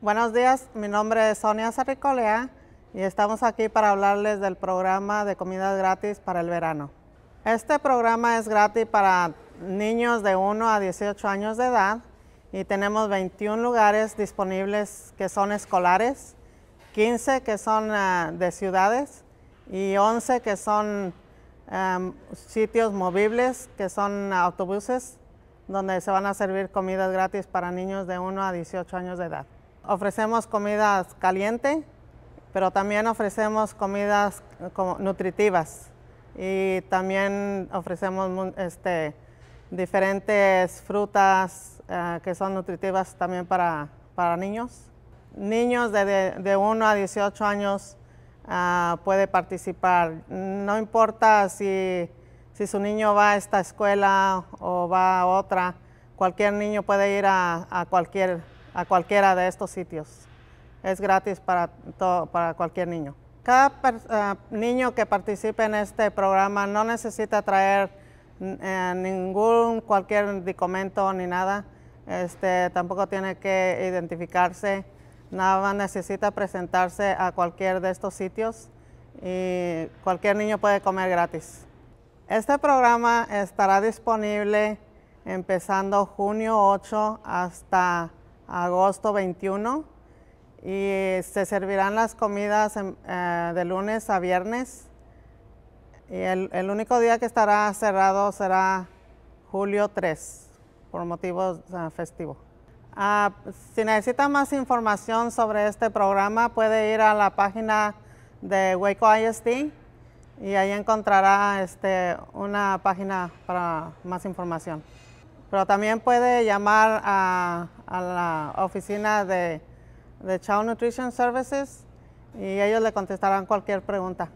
Buenos días, mi nombre es Sonia Sarricolea y estamos aquí para hablarles del programa de comidas gratis para el verano. Este programa es gratis para niños de 1 a 18 años de edad y tenemos 21 lugares disponibles que son escolares, 15 que son ah, de ciudades y 11 que son em, sitios movibles, que son autobuses, donde se van a servir comidas gratis para niños de 1 a 18 años de edad. Ofrecemos comidas caliente, pero también ofrecemos comidas nutritivas y también ofrecemos este, diferentes frutas eh, que son nutritivas también para, niños. Niños de, 1 a 18 años ah, puede participar, no importa si, su niño va a esta escuela o va a otra, cualquier niño puede ir a, a cualquier a cualquiera de estos sitios. Es gratis para, para cualquier niño. Cada eh, niño que participe en este programa no necesita traer eh, ningún, cualquier documento ni nada. Este, tampoco tiene que identificarse. Nada más necesita presentarse a cualquier de estos sitios y cualquier niño puede comer gratis. Este programa estará disponible empezando junio 8 hasta agosto 21 y se servirán las comidas eh, de lunes a viernes. Y el, único día que estará cerrado será julio 3 por motivos festivos. Ah, si necesita más información sobre este programa puede ir a la página de Waco ISD y ahí encontrará este, una página para más información. Pero también puede llamar a, la oficina de, de Child Nutrition Services y ellos le contestarán cualquier pregunta.